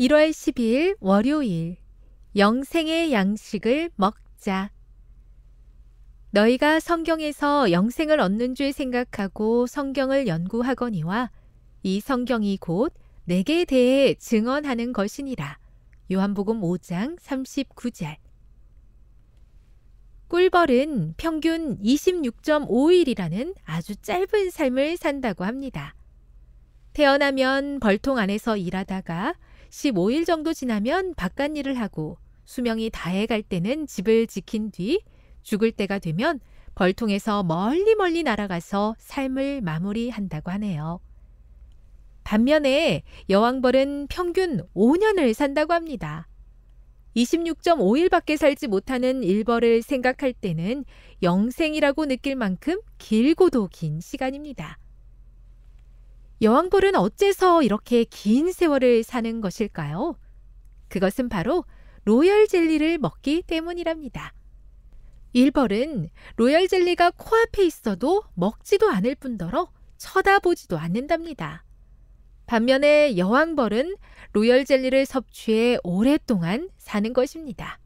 1월 12일 월요일 영생의 양식을 먹자. 너희가 성경에서 영생을 얻는 줄 생각하고 성경을 연구하거니와 이 성경이 곧 내게 대해 증언하는 것이니라. 요한복음 5장 39절. 꿀벌은 평균 26.5일이라는 아주 짧은 삶을 산다고 합니다. 태어나면 벌통 안에서 일하다가 15일 정도 지나면 바깥 일을 하고 수명이 다해갈 때는 집을 지킨 뒤 죽을 때가 되면 벌통에서 멀리 멀리 날아가서 삶을 마무리한다고 하네요. 반면에 여왕벌은 평균 5년을 산다고 합니다. 26.5일밖에 살지 못하는 일벌을 생각할 때는 영생이라고 느낄 만큼 길고도 긴 시간입니다. 여왕벌은 어째서 이렇게 긴 세월을 사는 것일까요? 그것은 바로 로열 젤리를 먹기 때문이랍니다. 일벌은 로열 젤리가 코앞에 있어도 먹지도 않을 뿐더러 쳐다보지도 않는답니다. 반면에 여왕벌은 로열 젤리를 섭취해 오랫동안 사는 것입니다.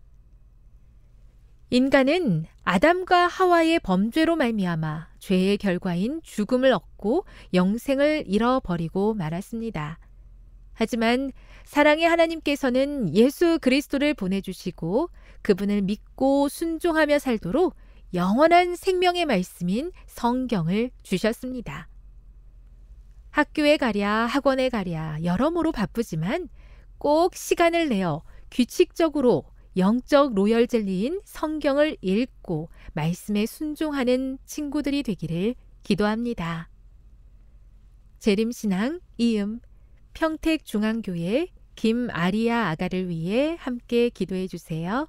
인간은 아담과 하와의 범죄로 말미암아 죄의 결과인 죽음을 얻고 영생을 잃어버리고 말았습니다. 하지만 사랑의 하나님께서는 예수 그리스도를 보내주시고 그분을 믿고 순종하며 살도록 영원한 생명의 말씀인 성경을 주셨습니다. 학교에 가랴 학원에 가랴 여러모로 바쁘지만 꼭 시간을 내어 규칙적으로 영적 로열 젤리인 성경을 읽고 말씀에 순종하는 친구들이 되기를 기도합니다. 재림신앙 이음 평택중앙교회 김아리아 아가를 위해 함께 기도해 주세요.